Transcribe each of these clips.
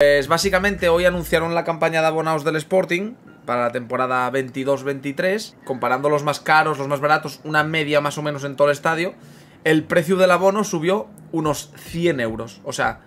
Pues básicamente hoy anunciaron la campaña de abonados del Sporting para la temporada 22-23, comparando los más caros, los más baratos, una media más o menos en todo el estadio, el precio del abono subió unos 100 euros. O sea,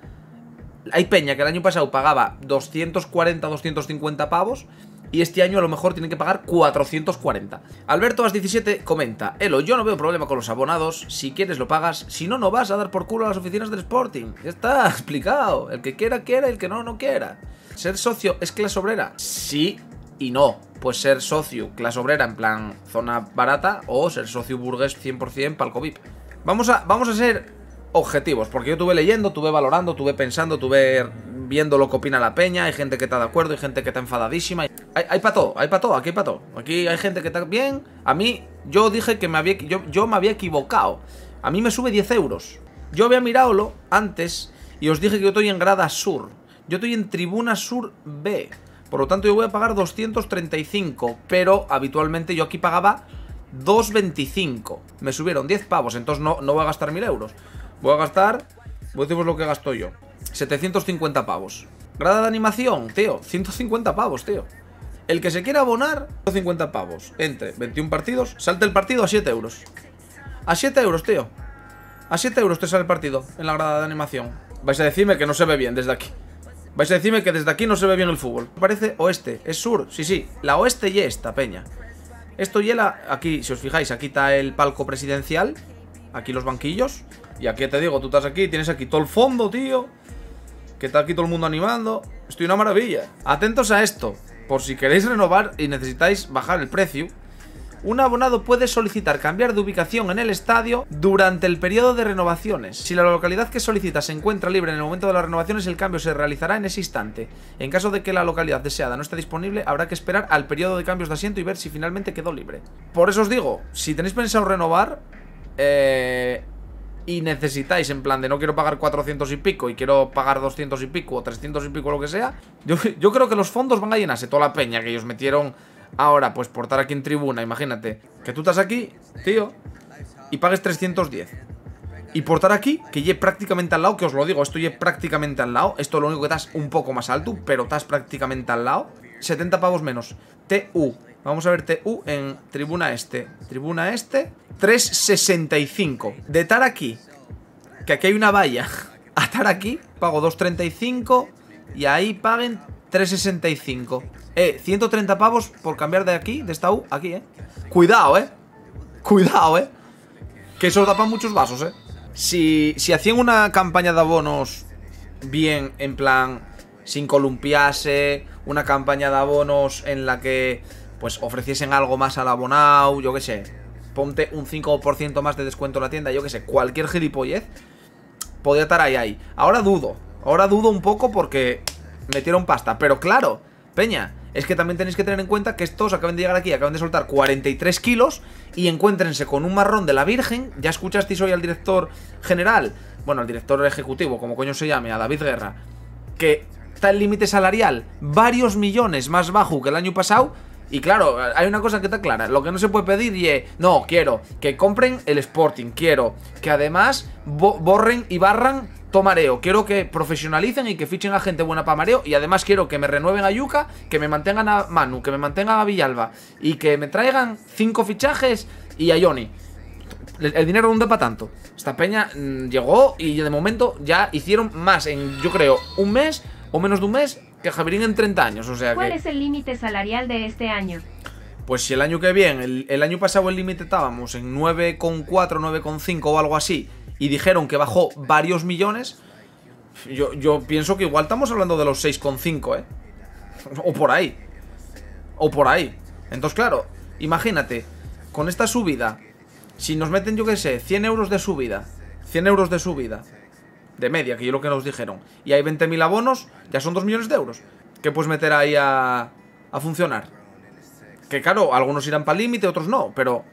hay peña que el año pasado pagaba 240-250 pavos y este año a lo mejor tienen que pagar 440. Alberto As 17 comenta, Elo, yo no veo problema con los abonados, si quieres lo pagas, si no, no vas a dar por culo a las oficinas del Sporting. Ya está, explicado, el que quiera, quiera, el que no, no quiera. ¿Ser socio es clase obrera? Sí y no. Pues ser socio clase obrera en plan zona barata o ser socio burgués 100% palco VIP. Vamos a, vamos a ser objetivos, porque yo tuve leyendo, tuve valorando, tuve pensando, tuve viendo lo que opina la peña, hay gente que está de acuerdo, hay gente que está enfadadísima. Hay, hay para todo, hay para todo, aquí hay para todo. Aquí hay gente que está bien. A mí, yo dije que me había, yo, yo me había equivocado. A mí me sube 10 euros. Yo había miradolo antes y os dije que yo estoy en grada sur. Yo estoy en tribuna sur B. Por lo tanto, yo voy a pagar 235, pero habitualmente yo aquí pagaba 2.25. Me subieron 10 pavos, entonces no, no voy a gastar 1.000 euros. Voy a gastar... Voy a deciros lo que gasto yo. 750 pavos. Grada de animación, tío, 150 pavos, tío. El que se quiera abonar, 150 pavos. Entre 21 partidos, Salte el partido a 7 euros. A 7 euros, tío. A 7 euros te sale el partido en la grada de animación. Vais a decirme que no se ve bien desde aquí. Vais a decirme que desde aquí no se ve bien el fútbol. Parece oeste, es sur, sí, sí. La oeste y esta, peña. Esto y Aquí, si os fijáis, aquí está el palco presidencial. Aquí los banquillos. Y aquí te digo, tú estás aquí, tienes aquí todo el fondo, tío que está aquí todo el mundo animando. Estoy una maravilla. Atentos a esto, por si queréis renovar y necesitáis bajar el precio. Un abonado puede solicitar cambiar de ubicación en el estadio durante el periodo de renovaciones. Si la localidad que solicita se encuentra libre en el momento de las renovaciones, el cambio se realizará en ese instante. En caso de que la localidad deseada no esté disponible, habrá que esperar al periodo de cambios de asiento y ver si finalmente quedó libre. Por eso os digo, si tenéis pensado renovar, eh, y necesitáis en plan de no quiero pagar 400 y pico y quiero pagar 200 y pico o 300 y pico lo que sea, yo, creo que los fondos van a llenarse toda la peña que ellos metieron ahora pues portar aquí en tribuna, imagínate, que tú estás aquí, tío, y pagues 310. Y portar aquí, que lle prácticamente al lado, que os lo digo, esto prácticamente al lado, esto lo único que estás un poco más alto, pero estás prácticamente al lado, 70 pavos menos. TU, Vamos a verte, U uh, en tribuna este. Tribuna este. 365. De estar aquí. Que aquí hay una valla. A estar aquí. Pago 235. Y ahí paguen 365. Eh, 130 pavos por cambiar de aquí, de esta U, aquí, eh. Cuidado, eh. Cuidado, eh. Que eso tapa muchos vasos, eh. Si, si hacían una campaña de abonos bien, en plan, sin columpiarse, una campaña de abonos en la que pues ofreciesen algo más al abonado, yo qué sé, ponte un 5% más de descuento en la tienda, yo qué sé, cualquier gilipollez, ...podría estar ahí, ahí. Ahora dudo, ahora dudo un poco porque metieron pasta, pero claro, peña, es que también tenéis que tener en cuenta que estos acaban de llegar aquí, acaban de soltar 43 kilos y encuéntrense con un marrón de la Virgen. Ya escuchasteis hoy al director general, bueno, al director ejecutivo, como coño se llame, a David Guerra, que está el límite salarial varios millones más bajo que el año pasado y claro, hay una cosa que está clara, lo que no se puede pedir y no, quiero que compren el Sporting, quiero que además borren y barran Tomareo, quiero que profesionalicen y que fichen a gente buena para Mareo y además quiero que me renueven a Yuka, que me mantengan a Manu, que me mantengan a Villalba y que me traigan cinco fichajes y a Johnny. El, dinero no da para tanto. Esta peña mm, llegó y de momento ya hicieron más en, yo creo, un mes o menos de un mes que Javirín en 30 años, o sea ¿Cuál es el límite salarial de este año? Pues si el año que viene, el, año pasado el límite estábamos en 9,4, 9,5 o algo así, y dijeron que bajó varios millones, yo, yo pienso que igual estamos hablando de los 6,5, ¿eh? O por ahí. O por ahí. Entonces, claro, imagínate, con esta subida, si nos meten, yo qué sé, 100 euros de subida, 100 euros de subida, de media, que yo lo que nos dijeron. Y hay 20.000 abonos, ya son 2 millones de euros. Que puedes meter ahí a, a funcionar. Que claro, algunos irán para el límite, otros no, pero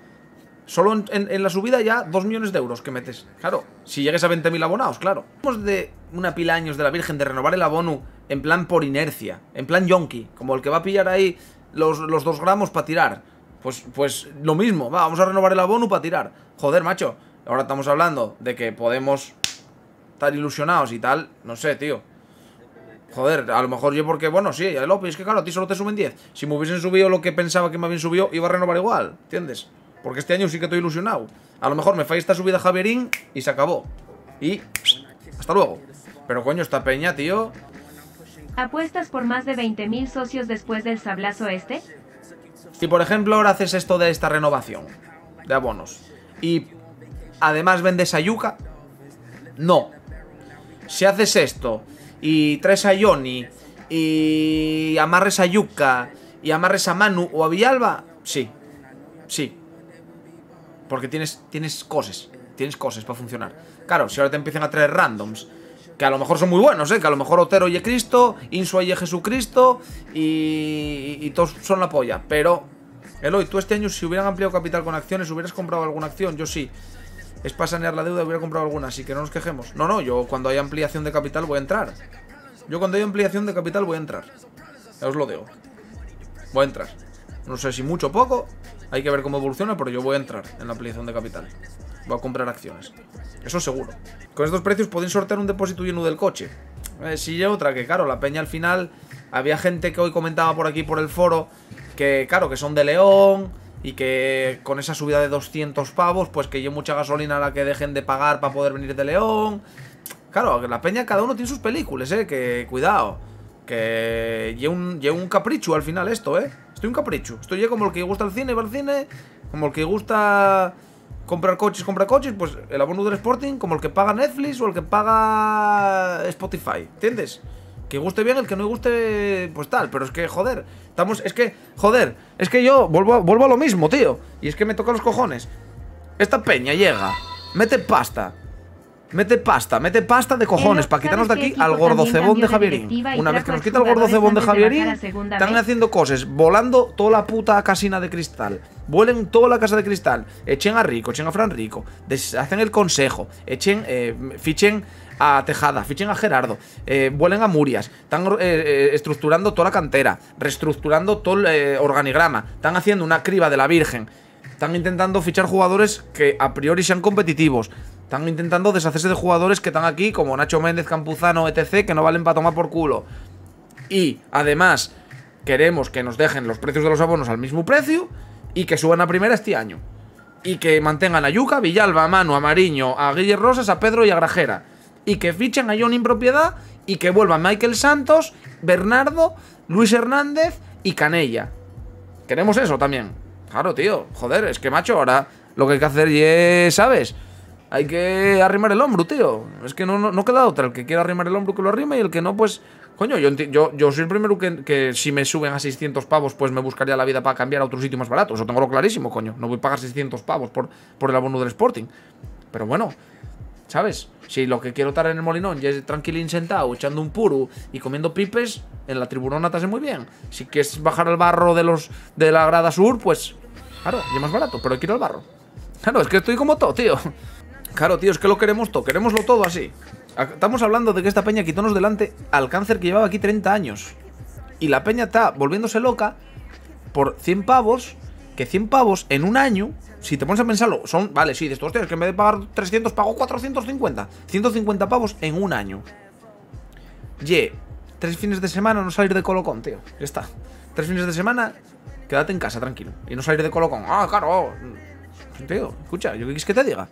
solo en, la subida ya 2 millones de euros que metes. Claro, si llegues a 20.000 abonados, claro. Hemos de una pila años de la Virgen de renovar el abono en plan por inercia, en plan yonki, como el que va a pillar ahí los, los dos gramos para tirar. Pues, pues lo mismo, vamos a renovar el abono para tirar. Joder, macho, ahora estamos hablando de que podemos estar ilusionados y tal, no sé, tío. Joder, a lo mejor yo porque, bueno, sí, ya lo es que claro, a ti solo te suben 10. Si me hubiesen subido lo que pensaba que me habían subido, iba a renovar igual, ¿entiendes? Porque este año sí que estoy ilusionado. A lo mejor me falla esta subida Javierín y se acabó. Y hasta luego. Pero coño, esta peña, tío. ¿Apuestas por más de 20.000 socios después del sablazo este? Si por ejemplo ahora haces esto de esta renovación de abonos y además vendes a Yuka, no, si haces esto y traes a Johnny y amarres a Yuka y amarres a Manu o a Villalba, sí, sí. Porque tienes, tienes cosas, tienes cosas para funcionar. Claro, si ahora te empiezan a traer randoms, que a lo mejor son muy buenos, ¿eh? que a lo mejor Otero y Cristo, Insua y Jesucristo y, y todos son la polla. Pero, Eloy, tú este año si hubieran ampliado capital con acciones, ¿hubieras comprado alguna acción? Yo sí. Es para sanear la deuda, hubiera comprado alguna, así que no nos quejemos. No, no, yo cuando haya ampliación de capital voy a entrar. Yo cuando haya ampliación de capital voy a entrar. Ya os lo digo. Voy a entrar. No sé si mucho o poco, hay que ver cómo evoluciona, pero yo voy a entrar en la ampliación de capital. Voy a comprar acciones. Eso seguro. Con estos precios podéis sortear un depósito lleno del coche. Eh, si otra, que claro, la peña al final... Había gente que hoy comentaba por aquí, por el foro, que claro, que son de León y que con esa subida de 200 pavos, pues que lleve mucha gasolina a la que dejen de pagar para poder venir de León. Claro, la peña cada uno tiene sus películas, eh, que cuidado. Que lleve un, capricho al final esto, eh. Estoy un capricho. Estoy como el que gusta el cine, va al cine. Como el que gusta comprar coches, comprar coches. Pues el abono del Sporting, como el que paga Netflix o el que paga Spotify. ¿Entiendes? Que guste bien, el que no guste, pues tal. Pero es que, joder, estamos. Es que, joder, es que yo vuelvo a, vuelvo a lo mismo, tío. Y es que me toca los cojones. Esta peña llega, mete pasta, Mete pasta, mete pasta de cojones para quitarnos de aquí al gordocebón de Javierín. Una vez que nos quita el gordocebón de Javierín, están haciendo cosas, volando toda la puta casina de cristal. Vuelen toda la casa de cristal. Echen a Rico, echen a Fran Rico. hacen el consejo. Echen, eh, fichen a Tejada, fichen a Gerardo, eh, vuelen a Murias, están eh, estructurando toda la cantera, reestructurando todo el organigrama, están haciendo una criba de la Virgen, están intentando fichar jugadores que a priori sean competitivos, están intentando deshacerse de jugadores que están aquí, como Nacho Méndez, Campuzano, etc., que no valen para tomar por culo. Y, además, queremos que nos dejen los precios de los abonos al mismo precio y que suban a primera este año. Y que mantengan a Yuca, Villalba, a Manu, a Mariño, a Guille Rosas, a Pedro y a Grajera. Y que fichen a en propiedad... y que vuelvan Michael Santos, Bernardo, Luis Hernández y Canella. Queremos eso también. Claro, tío. Joder, es que macho, ahora lo que hay que hacer es, ¿sabes? Hay que arrimar el hombro, tío. Es que no, no, queda otra. El que quiera arrimar el hombro que lo arrime y el que no, pues... Coño, yo, yo, yo soy el primero que, que, si me suben a 600 pavos, pues me buscaría la vida para cambiar a otro sitio más barato. Eso tengo lo clarísimo, coño. No voy a pagar 600 pavos por, por el abono del Sporting. Pero bueno, ¿sabes? Si lo que quiero estar en el Molinón ya es tranquilín sentado, echando un puro y comiendo pipes, en la tribuna te hace muy bien. Si quieres bajar al barro de, los, de la grada sur, pues... Claro, ya más barato, pero quiero el barro. Claro, es que estoy como todo, tío. Claro, tío, es que lo queremos todo, queremoslo todo así. Estamos hablando de que esta peña quitónos delante al cáncer que llevaba aquí 30 años. Y la peña está volviéndose loca por 100 pavos, que 100 pavos en un año, si te pones a pensarlo, son, vale, sí, de estos tíos, que en vez de pagar 300 pago 450, 150 pavos en un año. Ye, tres fines de semana no salir de Colocón, tío, ya está. Tres fines de semana, quédate en casa, tranquilo, y no salir de Colocón. Ah, claro, tío, escucha, yo qué quieres que te diga.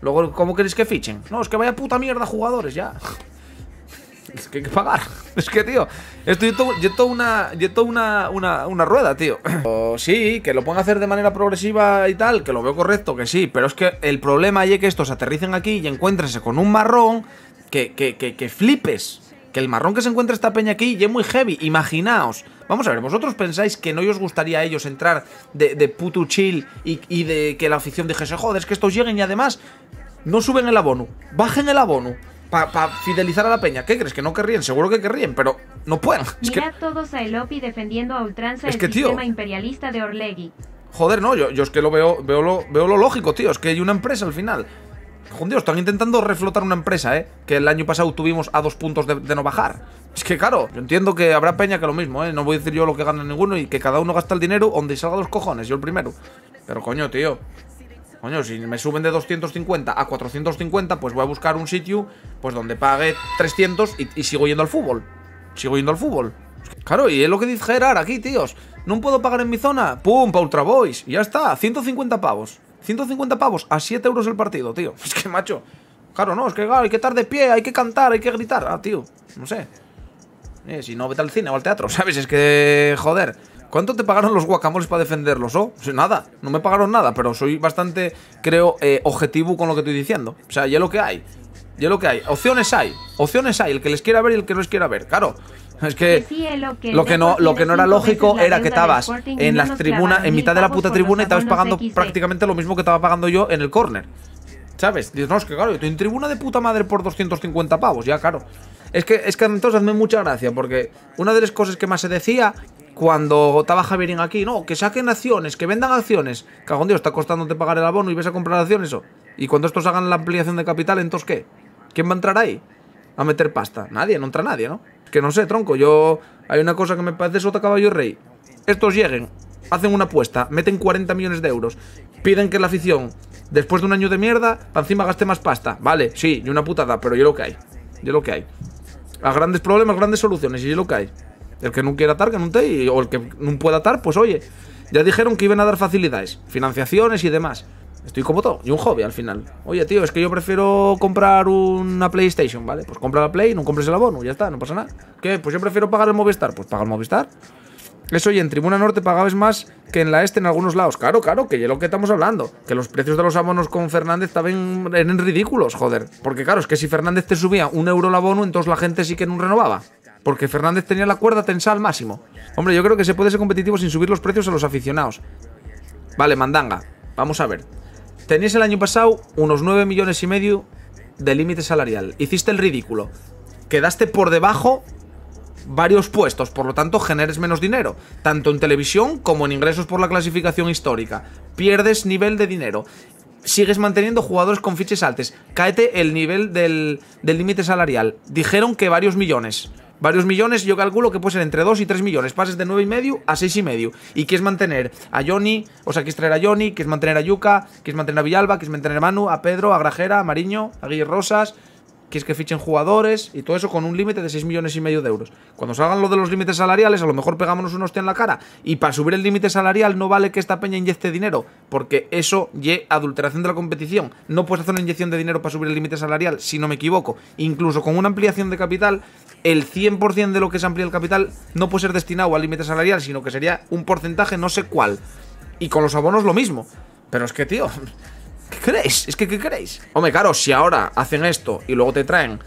Luego, ¿cómo queréis que fichen? No, es que vaya puta mierda jugadores ya. Es que hay que pagar. Es que, tío, esto yo tengo una, una, una, una, rueda, tío. sí, que lo pueden hacer de manera progresiva y tal, que lo veo correcto, que sí. Pero es que el problema es que estos aterricen aquí y encuentrense con un marrón que, que, que, que flipes que el marrón que se encuentra esta peña aquí ya es muy heavy, imaginaos. Vamos a ver, ¿vosotros pensáis que no os gustaría a ellos entrar de, de puto chill y, de que la afición dijese, joder, es que estos lleguen y además no suben el abono, bajen el abono? Para fidelizar a la peña. ¿Qué crees? Que no querrían, seguro que querrían, pero no pueden. Es Mirad todos a Elopi defendiendo a ultranza es el que, sistema imperialista de Orlegi Joder, no, yo, yo, es que lo veo, veo lo, veo lo lógico, tío. Es que hay una empresa al final. Joder, están intentando reflotar una empresa, ¿eh? Que el año pasado tuvimos a dos puntos de, no bajar. Es que claro, yo entiendo que habrá peña que lo mismo, ¿eh? No voy a decir yo lo que gana ninguno y que cada uno gasta el dinero donde salga los cojones, yo el primero. Pero coño, tío. Coño, si me suben de 250 a 450, pues voy a buscar un sitio pues donde pague 300 y, sigo yendo al fútbol. Sigo yendo al fútbol. Claro, y es lo que dice Gerard aquí, tíos. No puedo pagar en mi zona. ¡Pum! pa Ultra Boys. Y ya está. 150 pavos. 150 pavos a 7 euros el partido, tío. Es que, macho. Claro, no, es que hay que estar de pie, hay que cantar, hay que gritar. Ah, tío, no sé. Eh, si no, vete al cine o al teatro, ¿sabes? Es que, joder. ¿Cuánto te pagaron los guacamoles para defenderlos? Oh, nada, no me pagaron nada, pero soy bastante, creo, eh, objetivo con lo que estoy diciendo. O sea, ya lo que hay. Ya lo que hay. Opciones hay. Opciones hay. El que les quiera ver y el que no les quiera ver. Claro. Es que, lo que no, lo que no era lógico era que estabas en las tribunas, en mitad de la puta tribuna y estabas pagando prácticamente lo mismo que estaba pagando yo en el corner. ¿Sabes? dios no, es que claro, yo estoy en tribuna de puta madre por 250 pavos, ya claro. Es que, es que entonces me mucha gracia, porque una de las cosas que más se decía cuando estaba Javierín aquí, no, que saquen acciones, que vendan acciones. Cagón Dios, está costándote pagar el abono y ves a comprar acciones o. Y cuando estos hagan la ampliación de capital, entonces ¿qué? ¿Quién va a entrar ahí? A meter pasta. Nadie, no entra nadie, ¿no? que no sé, tronco, yo... Hay una cosa que me parece sota caballo rey. Estos lleguen, hacen una apuesta, meten 40 millones de euros, piden que la afición, después de un año de mierda, encima gaste más pasta. Vale, sí, y una putada, pero yo lo que hay. Yo lo que hay. A grandes problemas, grandes soluciones, y yo lo que hay. El que no quiera atar, que no te, y, o el que no pueda atar, pues oye, ya dijeron que iban a dar facilidades, financiaciones y demás. Estoy como todo. Y un hobby al final. Oye, tío, es que yo prefiero comprar una PlayStation, ¿vale? Pues compra la Play, no compres el abono, ya está, no pasa nada. ¿Qué? Pues yo prefiero pagar el Movistar. Pues paga el Movistar. Eso y en Tribuna Norte pagabas más que en la Este en algunos lados. Claro, claro, que es lo que estamos hablando. Que los precios de los abonos con Fernández estaban en ridículos, joder. Porque claro, es que si Fernández te subía un euro el abono, entonces la gente sí que no renovaba. Porque Fernández tenía la cuerda tensa al máximo. Hombre, yo creo que se puede ser competitivo sin subir los precios a los aficionados. Vale, mandanga. Vamos a ver. Tenías el año pasado unos 9 millones y medio de límite salarial. Hiciste el ridículo. Quedaste por debajo varios puestos, por lo tanto generes menos dinero, tanto en televisión como en ingresos por la clasificación histórica. Pierdes nivel de dinero. Sigues manteniendo jugadores con fiches altos. caete el nivel del límite salarial. Dijeron que varios millones. Varios millones, yo calculo que puede ser entre 2 y 3 millones. Pases de y medio a 6,5. Y quieres mantener a Johnny, o sea, quieres traer a Johnny, quieres mantener a Yuka, quieres mantener a Villalba, quieres mantener a Manu, a Pedro, a Grajera, a Mariño, a Guillermo Rosas es que fichen jugadores y todo eso con un límite de 6 millones y medio de euros. Cuando salgan lo de los límites salariales, a lo mejor pegámonos un hostia en la cara. Y para subir el límite salarial no vale que esta peña inyecte dinero, porque eso ye adulteración de la competición. No puedes hacer una inyección de dinero para subir el límite salarial, si no me equivoco. Incluso con una ampliación de capital, el 100% de lo que se amplía el capital no puede ser destinado al límite salarial, sino que sería un porcentaje no sé cuál. Y con los abonos lo mismo. Pero es que, tío, ¿Qué creéis? Es que, ¿qué queréis? Hombre, claro, si ahora hacen esto y luego te traen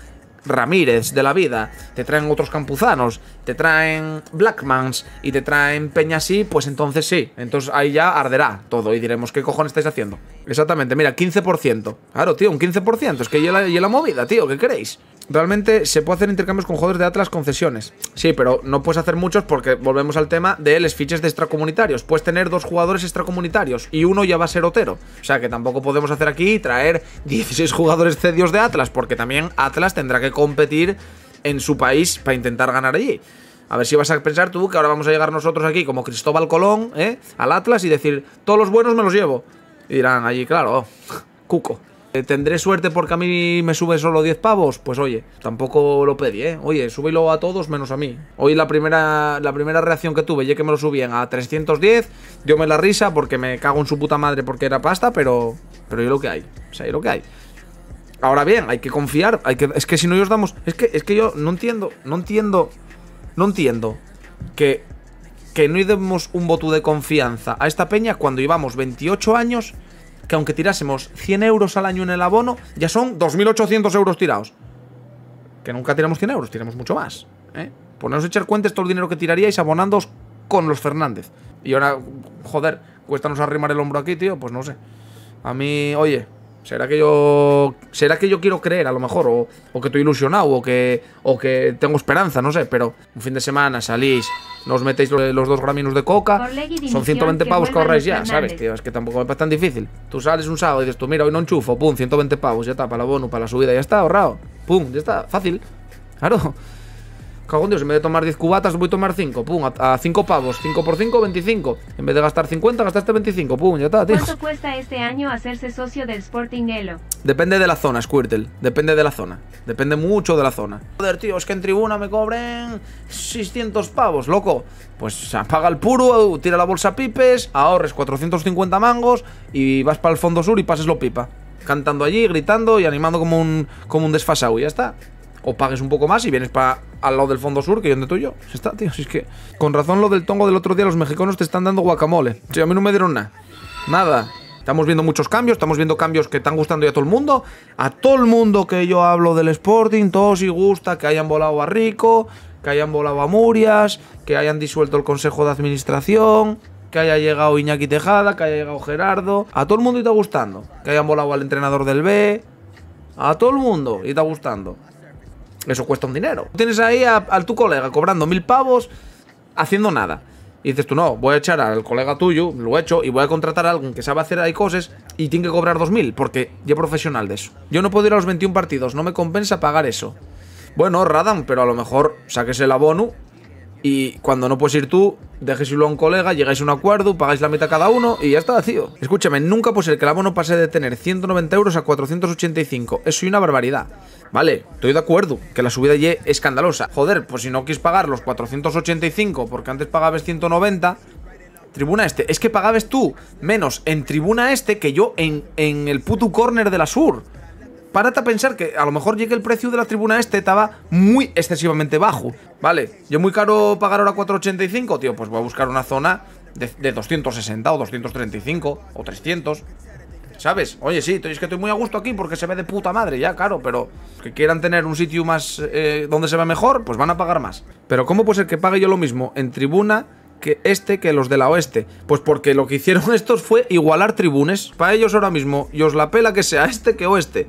Ramírez de la vida, te traen otros campuzanos, te traen Blackmans y te traen Peña así, pues entonces sí. Entonces ahí ya arderá todo y diremos, ¿qué cojones estáis haciendo? Exactamente, mira, 15%. Claro, tío, un 15%. Es que ya la, movida, tío, ¿qué queréis? Realmente se puede hacer intercambios con jugadores de Atlas concesiones. Sí, pero no puedes hacer muchos porque volvemos al tema de los fiches de extracomunitarios. Puedes tener dos jugadores extracomunitarios y uno ya va a ser Otero. O sea que tampoco podemos hacer aquí traer 16 jugadores cedios de Atlas porque también Atlas tendrá que competir en su país para intentar ganar allí. A ver si vas a pensar tú que ahora vamos a llegar nosotros aquí como Cristóbal Colón, ¿eh? Al Atlas y decir, todos los buenos me los llevo. Y dirán allí, claro, oh, cuco. Eh, ¿Tendré suerte porque a mí me sube solo 10 pavos? Pues oye, tampoco lo pedí, ¿eh? Oye, súbelo a todos menos a mí. Hoy la primera, la primera reacción que tuve, ya que me lo subían a 310, diome la risa porque me cago en su puta madre porque era pasta, pero, pero yo lo que hay. O sea, lo que hay. Ahora bien, hay que confiar, hay que, es que si no os damos, es que, es que yo no entiendo, no entiendo, no entiendo que, que no demos un voto de confianza a esta peña cuando íbamos 28 años que aunque tirásemos 100 euros al año en el abono, ya son 2.800 euros tirados. Que nunca tiramos 100 euros, tiramos mucho más. ¿eh? a echar cuentas todo el dinero que tiraríais abonándoos con los Fernández. Y ahora, joder, cuéstanos arrimar el hombro aquí, tío, pues no sé. A mí, oye, ¿Será que yo. ¿Será que yo quiero creer a lo mejor? O, que estoy ilusionado, o que. O que tengo esperanza, no sé, pero un fin de semana salís, nos metéis los, dos graminos de coca. Son 120 pavos que ahorráis ya, ¿sabes, tío? Es que tampoco me es tan difícil. Tú sales un sábado y dices tú, mira, hoy no enchufo, pum, 120 pavos, ya está, para el bono, para la subida, ya está, ahorrado. Pum, ya está, fácil. Claro. Cago en Dios, en vez de tomar 10 cubatas voy a tomar 5, pum, a 5 pavos 5 por 5, 25, en vez de gastar 50 gastaste 25, pum, ya está, tío ¿Cuánto cuesta este año hacerse socio del Sporting Elo? Depende de la zona, Squirtle Depende de la zona, depende mucho de la zona Joder, tío, es que en tribuna me cobren 600 pavos, loco Pues apaga el puro, tira la bolsa pipes Ahorres 450 mangos Y vas para el fondo sur y pases lo pipa Cantando allí, gritando y animando como un, como un desfasado, y ya está o pagues un poco más y vienes para al lado del fondo sur, que yo donde tuyo. Se Está, tío, si es que... Con razón lo del tongo del otro día, los mexicanos te están dando guacamole. Sí, a mí no me dieron nada. Nada. Estamos viendo muchos cambios, estamos viendo cambios que están gustando ya a todo el mundo. A todo el mundo que yo hablo del Sporting, todos y gusta que hayan volado a Rico, que hayan volado a Murias, que hayan disuelto el Consejo de Administración, que haya llegado Iñaki Tejada, que haya llegado Gerardo. A todo el mundo y está gustando. Que hayan volado al entrenador del B. A todo el mundo y está gustando. Eso cuesta un dinero. Tienes ahí a, tu colega cobrando mil pavos, haciendo nada. Y dices tú, no, voy a echar al colega tuyo, lo he hecho, y voy a contratar a alguien que sabe hacer ahí cosas y tiene que cobrar mil porque yo profesional de eso. Yo no puedo ir a los 21 partidos, no me compensa pagar eso. Bueno, Radan, pero a lo mejor saques el abono y cuando no puedes ir tú, irlo a un colega, llegáis a un acuerdo, pagáis la mitad cada uno y ya está, vacío Escúchame, nunca puede ser que el abono pase de tener 190 euros a 485. Eso es una barbaridad. Vale, estoy de acuerdo que la subida es escandalosa. Joder, pues si no quis pagar los 485 porque antes pagabas 190, tribuna este. Es que pagabas tú menos en tribuna este que yo en, en el puto corner de la sur párate a pensar que a lo mejor llegue el precio de la tribuna este estaba muy excesivamente bajo, ¿vale? Yo muy caro pagar ahora 4.85, tío, pues voy a buscar una zona de, 260 o 235 o 300, ¿Sabes? Oye, sí, es que estoy muy a gusto aquí porque se ve de puta madre, ya, claro, pero que quieran tener un sitio más eh, donde se ve mejor, pues van a pagar más. Pero ¿cómo puede ser que pague yo lo mismo en tribuna que este que los de la oeste? Pues porque lo que hicieron estos fue igualar tribunes. Para ellos ahora mismo, y os la pela que sea este que oeste.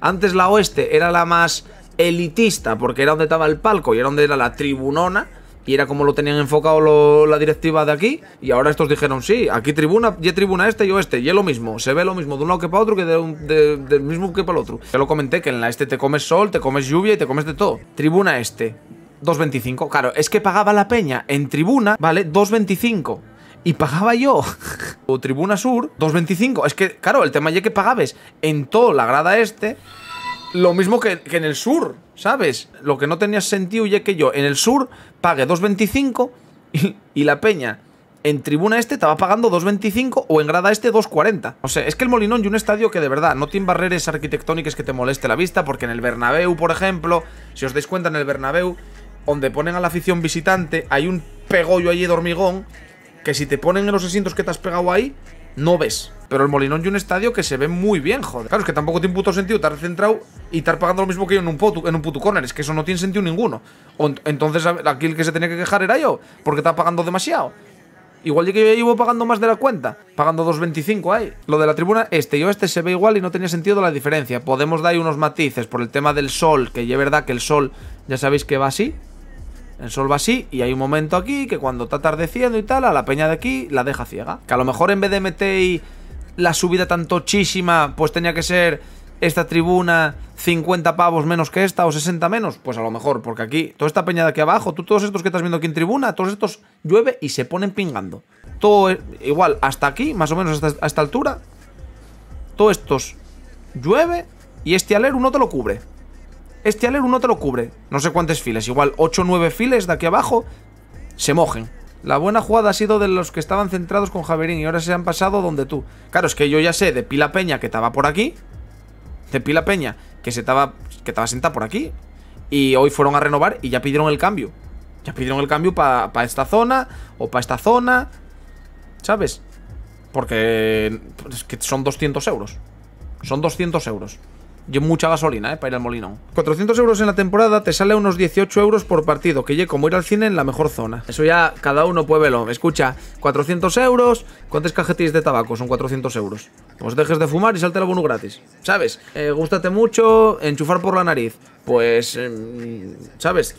Antes la oeste era la más elitista, porque era donde estaba el palco y era donde era la tribunona. Y era como lo tenían enfocado la directiva de aquí. Y ahora estos dijeron, sí, aquí tribuna, y tribuna este y oeste. Y es lo mismo. Se ve lo mismo de un lado que para otro que del mismo que para el otro. Ya lo comenté, que en la este te comes sol, te comes lluvia y te comes de todo. Tribuna este. 2.25. Claro, es que pagaba la peña en tribuna, ¿vale? 2.25 y pagaba yo. o Tribuna Sur, 2.25. Es que, claro, el tema ya que pagabes en toda la grada este, lo mismo que, en el sur, ¿sabes? Lo que no tenía sentido ya que yo en el sur pague 2.25 y, y la peña en tribuna este estaba pagando 2.25 o en grada este 2.40. O sea, es que el Molinón y un estadio que de verdad no tiene barreras arquitectónicas que te moleste la vista, porque en el Bernabéu, por ejemplo, si os dais cuenta en el Bernabéu, donde ponen a la afición visitante, hay un pegollo allí de hormigón que si te ponen en los asientos que te has pegado ahí, no ves. Pero el Molinón y un estadio que se ve muy bien, joder. Claro, es que tampoco tiene puto sentido estar centrado y estar pagando lo mismo que yo en un, puto, en un puto corner. Es que eso no tiene sentido ninguno. entonces aquí el que se tenía que quejar era yo, porque estaba pagando demasiado. Igual yo que yo iba pagando más de la cuenta, pagando 2.25 ahí. Lo de la tribuna este y este se ve igual y no tenía sentido la diferencia. Podemos dar ahí unos matices por el tema del sol, que ya es verdad que el sol, ya sabéis que va así, en sol va así y hay un momento aquí que cuando está atardeciendo y tal, a la peña de aquí la deja ciega. Que a lo mejor en vez de meter la subida tan tochísima, pues tenía que ser esta tribuna 50 pavos menos que esta o 60 menos. Pues a lo mejor, porque aquí, toda esta peña de aquí abajo, tú todos estos que estás viendo aquí en tribuna, todos estos llueve y se ponen pingando. Todo e-, igual, hasta aquí, más o menos hasta, esta altura, todos estos llueve y este aler uno te lo cubre. Este alero uno te lo cubre. No sé cuántas files, igual 8 o 9 files de aquí abajo se mojen. La buena jugada ha sido de los que estaban centrados con Javerín y ahora se han pasado donde tú. Claro, es que yo ya sé de Pila Peña que estaba por aquí. De Pila Peña que se estaba, que estaba sentada por aquí. Y hoy fueron a renovar y ya pidieron el cambio. Ya pidieron el cambio para esta zona o para esta zona. ¿Sabes? Porque pues, es que son 200 euros. Son 200 euros. Yo mucha gasolina, ¿eh? Para ir al molino. 400 euros en la temporada te sale unos 18 euros por partido, que llega como ir al cine en la mejor zona. Eso ya cada uno puede verlo. Escucha, 400 euros, ¿cuántas cajetillas de tabaco? Son 400 euros. Os pues dejes de fumar y salte el bono gratis. ¿Sabes? Gustate eh, gústate mucho, enchufar por la nariz. Pues, em, ¿sabes?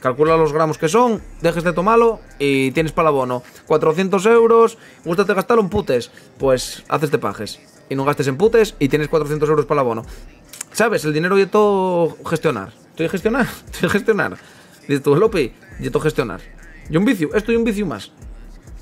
calcula los gramos que son, dejes de tomarlo y tienes para el abono. 400 euros, gustate gastarlo un putes, pues haces de pajes y no gastes en putes y tienes 400 euros para el abono. ¿Sabes? El dinero y todo gestionar. Estoy gestionar, estoy gestionar. Dice tú, yo todo gestionar. Y un vicio, esto y un vicio más.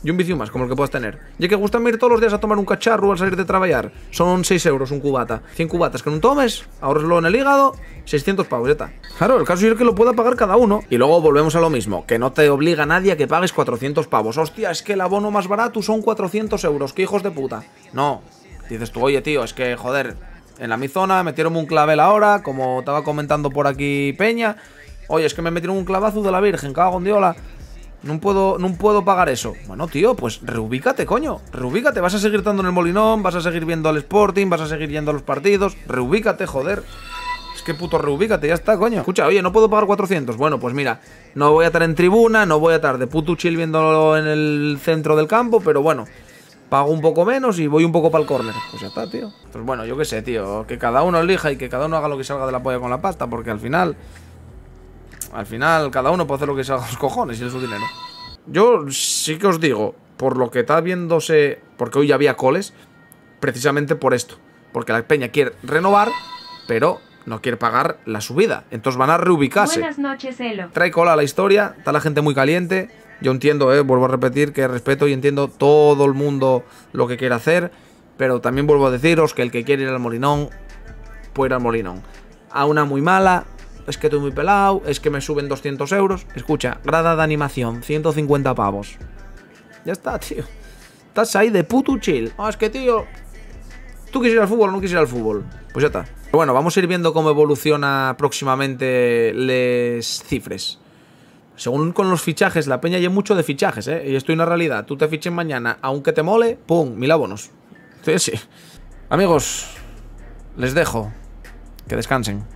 Y un vicio más, como el que puedas tener. Ya que gustan ir todos los días a tomar un cacharro al salir de trabajar. Son 6 euros un cubata. 100 cubatas que no tomes, ahorreslo en el hígado, 600 pavos, ya Claro, el caso es que lo pueda pagar cada uno. Y luego volvemos a lo mismo, que no te obliga nadie a que pagues 400 pavos. Hostia, es que el abono más barato son 400 euros, que hijos de puta. No, Dices tú, oye, tío, es que, joder, en la mi zona metieron un clavel ahora, como estaba comentando por aquí Peña. Oye, es que me metieron un clavazo de la Virgen, cagón de diola. No puedo, no puedo pagar eso. Bueno, tío, pues reubícate, coño. Reubícate. Vas a seguir dando en el Molinón, vas a seguir viendo al Sporting, vas a seguir yendo a los partidos. Reubícate, joder. Es que puto reubícate, ya está, coño. Escucha, oye, no puedo pagar 400. Bueno, pues mira, no voy a estar en tribuna, no voy a estar de puto chill viéndolo en el centro del campo, pero bueno, pago un poco menos y voy un poco para el córner. Pues ya está, tío. Pues bueno, yo qué sé, tío. Que cada uno elija y que cada uno haga lo que salga de la polla con la pasta, porque al final... Al final, cada uno puede hacer lo que salga de los cojones y es su dinero. Yo sí que os digo, por lo que está viéndose... Porque hoy ya había coles, precisamente por esto. Porque la peña quiere renovar, pero no quiere pagar la subida. Entonces van a reubicarse. Buenas noches, Elo. Trae cola a la historia, está la gente muy caliente. Yo entiendo, eh, vuelvo a repetir que respeto y entiendo todo el mundo lo que quiere hacer. Pero también vuelvo a deciros que el que quiere ir al molinón, puede ir al molinón. A una muy mala, es que estoy muy pelado, es que me suben 200 euros. Escucha, grada de animación, 150 pavos. Ya está, tío. Estás ahí de puto chill. Ah, es que, tío, tú quisieras al fútbol o no quisieras al fútbol. Pues ya está. Bueno, vamos a ir viendo cómo evoluciona próximamente les cifres. Según con los fichajes, la peña hay mucho de fichajes, ¿eh? Y esto es una realidad. Tú te fiches mañana, aunque te mole, ¡pum! Mil abonos. Sí, sí. Amigos, les dejo. Que descansen.